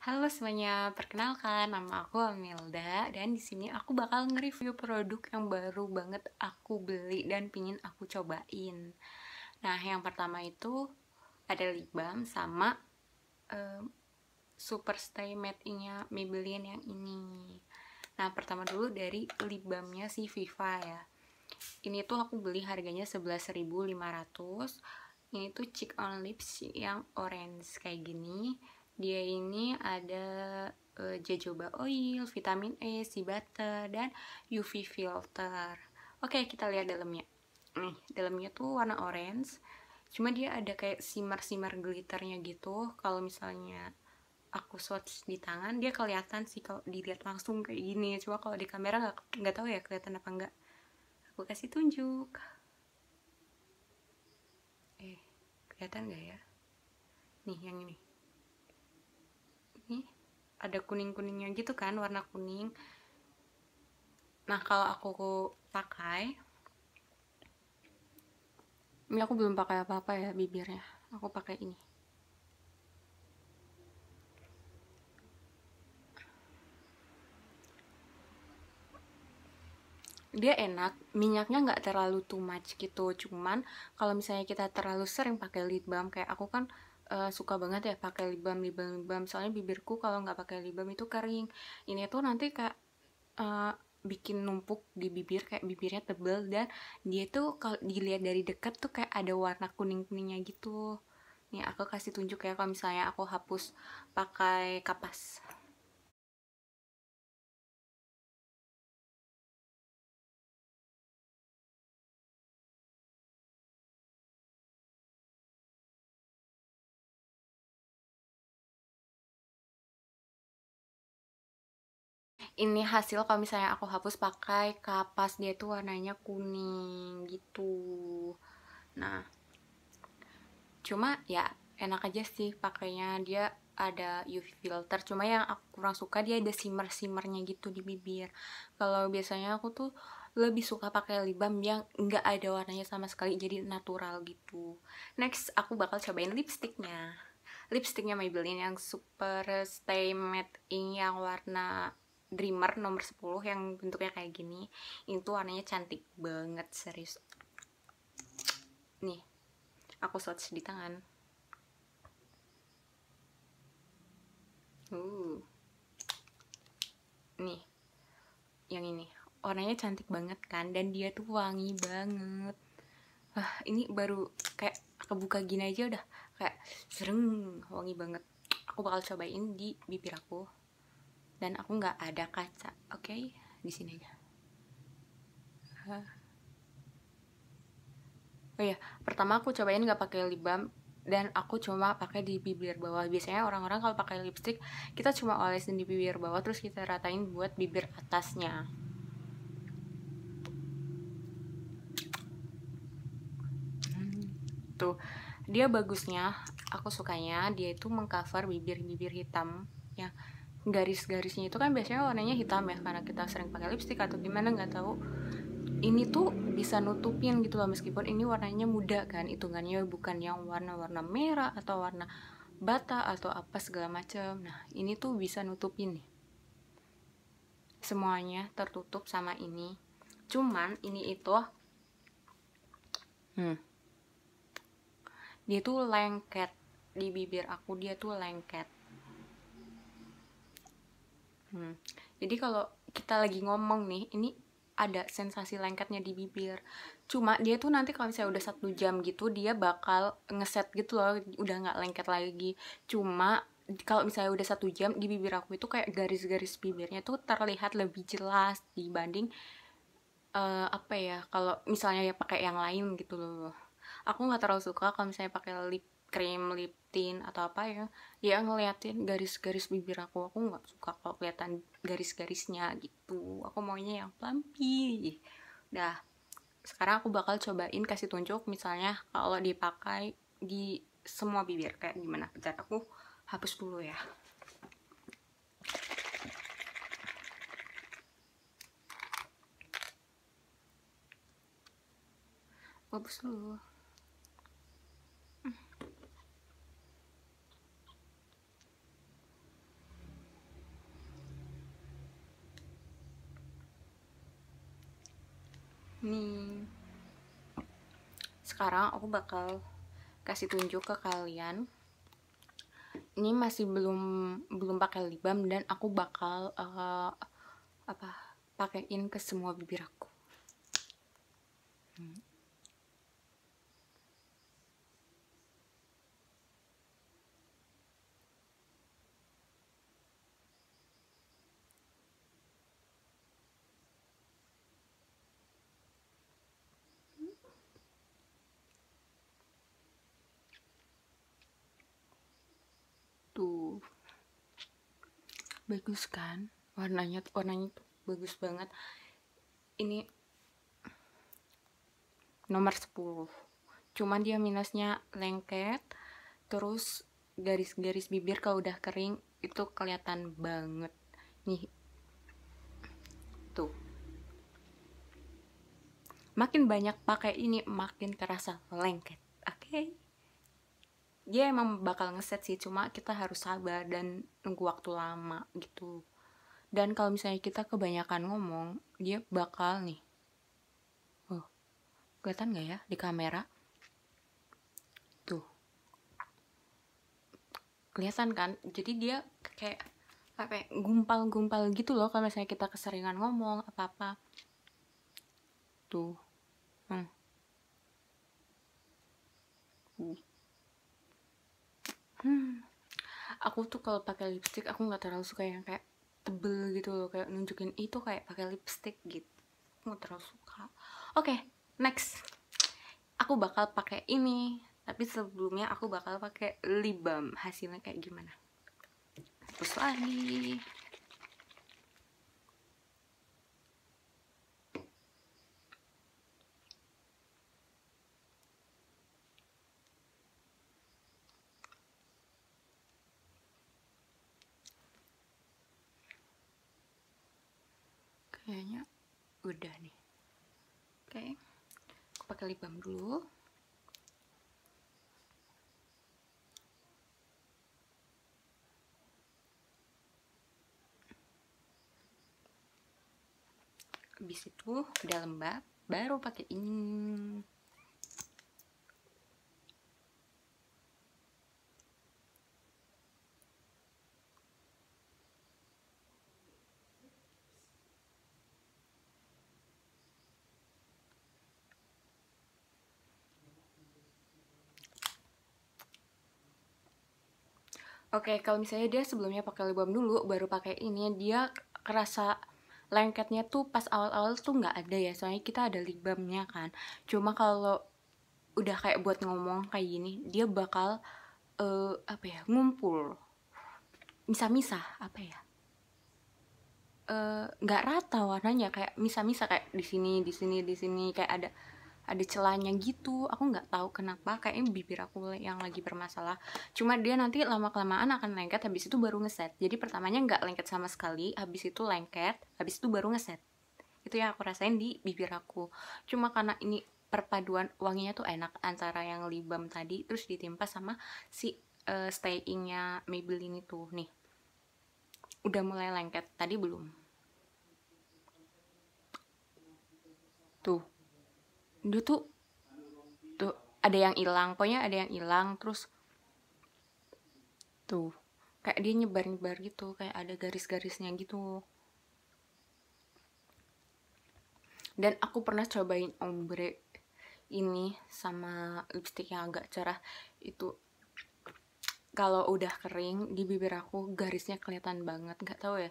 Halo semuanya, perkenalkan nama aku Amilda dan di sini aku bakal nge-review produk yang baru banget aku beli dan pingin aku cobain. Nah, yang pertama itu ada lip balm sama um, Superstay matte-nya Maybelline yang ini. Nah, pertama dulu dari lip balmnya si Viva ya. Ini tuh aku beli harganya 11.500. Ini tuh cheek on lips yang orange kayak gini dia ini ada uh, jojoba oil, vitamin E, si butter, dan UV filter. Oke, kita lihat dalamnya. Nih, dalamnya tuh warna orange. Cuma dia ada kayak simmer-simmer glitternya gitu. Kalau misalnya aku swatch di tangan, dia kelihatan sih kalau dilihat langsung kayak gini. Cuma kalau di kamera nggak nggak tahu ya kelihatan apa nggak. Aku kasih tunjuk. Eh, kelihatan nggak ya? Nih, yang ini nih ada kuning-kuningnya gitu kan warna kuning nah kalau aku pakai ini aku belum pakai apa-apa ya bibirnya aku pakai ini dia enak, minyaknya nggak terlalu too much gitu. Cuman kalau misalnya kita terlalu sering pakai lip balm kayak aku kan uh, suka banget ya pakai lip balm lip balm lip balm soalnya bibirku kalau nggak pakai lip balm itu kering ini tuh nanti kayak uh, bikin numpuk di bibir kayak bibirnya tebel dan dia tuh kalau dilihat dari dekat tuh kayak ada warna kuning kuningnya gitu nih aku kasih tunjuk ya kalau misalnya aku hapus pakai kapas ini hasil kalau misalnya aku hapus pakai kapas dia tuh warnanya kuning gitu nah cuma ya enak aja sih pakainya dia ada UV filter cuma yang aku kurang suka dia ada shimmer shimmernya gitu di bibir kalau biasanya aku tuh lebih suka pakai lip balm yang nggak ada warnanya sama sekali jadi natural gitu next aku bakal cobain lipsticknya lipstiknya Maybelline yang super stay matte ini yang warna Dreamer nomor 10 yang bentuknya kayak gini itu warnanya cantik banget serius nih aku swatch di tangan uh nih yang ini warnanya cantik banget kan dan dia tuh wangi banget Wah, ini baru kayak kebuka gini aja udah kayak sereng wangi banget aku bakal cobain di bibir aku dan aku nggak ada kaca oke okay? di sini aja oh ya pertama aku cobain nggak pakai lip balm dan aku cuma pakai di bibir bawah biasanya orang-orang kalau pakai lipstick kita cuma olesin di bibir bawah terus kita ratain buat bibir atasnya tuh dia bagusnya aku sukanya dia itu mengcover bibir-bibir hitam garis-garisnya itu kan biasanya warnanya hitam ya karena kita sering pakai lipstik atau gimana nggak tahu ini tuh bisa nutupin gitu loh meskipun ini warnanya muda kan hitungannya bukan yang warna-warna merah atau warna bata atau apa segala macem nah ini tuh bisa nutupin nih semuanya tertutup sama ini cuman ini itu hmm, dia tuh lengket di bibir aku dia tuh lengket Hmm. Jadi kalau kita lagi ngomong nih, ini ada sensasi lengketnya di bibir. Cuma dia tuh nanti kalau misalnya udah satu jam gitu, dia bakal ngeset gitu loh, udah nggak lengket lagi. Cuma kalau misalnya udah satu jam di bibir aku itu kayak garis-garis bibirnya tuh terlihat lebih jelas dibanding uh, apa ya kalau misalnya ya pakai yang lain gitu loh aku nggak terlalu suka kalau misalnya pakai lip cream, lip tint atau apa ya, ya ngeliatin garis-garis bibir aku. Aku nggak suka kalau kelihatan garis-garisnya gitu. Aku maunya yang plumpy. Dah, sekarang aku bakal cobain kasih tunjuk misalnya kalau dipakai di semua bibir kayak gimana. Bentar aku hapus dulu ya. Hapus dulu. nih sekarang aku bakal kasih tunjuk ke kalian ini masih belum belum pakai lip balm dan aku bakal uh, apa pakaiin ke semua bibir aku hmm. bagus kan warnanya warnanya tuh bagus banget ini nomor 10 cuman dia minusnya lengket terus garis-garis bibir kalau udah kering itu kelihatan banget nih tuh makin banyak pakai ini makin terasa lengket oke okay? dia emang bakal ngeset sih cuma kita harus sabar dan nunggu waktu lama gitu dan kalau misalnya kita kebanyakan ngomong dia bakal nih oh kelihatan nggak ya di kamera tuh kelihatan kan jadi dia kayak apa ya, gumpal-gumpal gitu loh kalau misalnya kita keseringan ngomong apa-apa tuh hmm, aku tuh kalau pakai lipstick aku nggak terlalu suka yang kayak tebel gitu loh kayak nunjukin itu kayak pakai lipstick gitu aku nggak terlalu suka oke okay, next aku bakal pakai ini tapi sebelumnya aku bakal pakai lip balm hasilnya kayak gimana terus lagi kayaknya udah nih oke okay. pakai lip balm dulu habis itu udah lembab baru pakai ini Oke, okay, kalau misalnya dia sebelumnya pakai lip balm dulu, baru pakai ini, dia kerasa lengketnya tuh pas awal-awal tuh nggak ada ya, soalnya kita ada lip balmnya kan. Cuma kalau udah kayak buat ngomong kayak gini, dia bakal uh, apa ya ngumpul, misah-misah apa ya? Eh, nggak uh, gak rata warnanya kayak misa-misa kayak di sini, di sini, di sini kayak ada ada celahnya gitu aku nggak tahu kenapa kayaknya bibir aku yang lagi bermasalah cuma dia nanti lama kelamaan akan lengket habis itu baru ngeset jadi pertamanya nggak lengket sama sekali habis itu lengket habis itu baru ngeset itu yang aku rasain di bibir aku cuma karena ini perpaduan wanginya tuh enak antara yang libam tadi terus ditimpa sama si uh, stayingnya Maybelline itu nih udah mulai lengket tadi belum tuh dia tuh tuh ada yang hilang pokoknya ada yang hilang terus tuh kayak dia nyebar-nyebar gitu kayak ada garis-garisnya gitu dan aku pernah cobain ombre ini sama lipstick yang agak cerah itu kalau udah kering di bibir aku garisnya kelihatan banget nggak tahu ya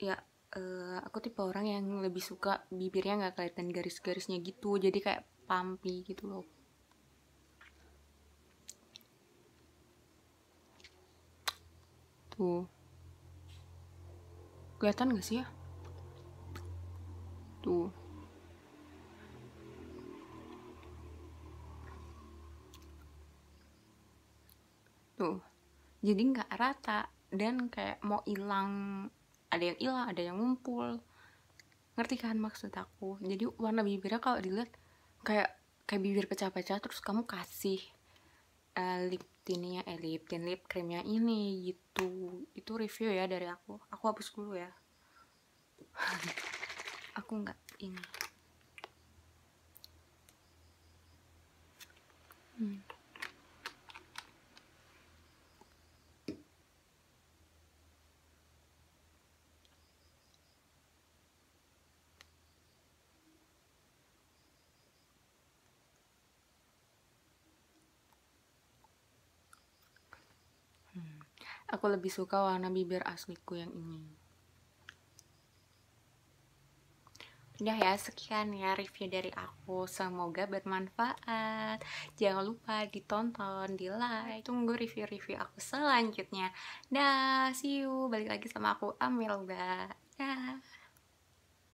ya uh, aku tipe orang yang lebih suka bibirnya nggak kelihatan garis-garisnya gitu jadi kayak pampi gitu loh tuh kelihatan nggak sih ya tuh tuh jadi nggak rata dan kayak mau hilang ada yang hilang ada yang ngumpul ngerti kan maksud aku jadi warna bibirnya kalau dilihat kayak kayak bibir pecah-pecah terus kamu kasih uh, lip tintnya eh lip tint lip krimnya ini gitu itu review ya dari aku aku hapus dulu ya aku nggak ini hmm. Aku lebih suka warna bibir asliku yang ini. Udah ya, sekian ya review dari aku. Semoga bermanfaat. Jangan lupa ditonton, di like. Tunggu review-review aku selanjutnya. Dah, see you. Balik lagi sama aku, Amelda. Dah.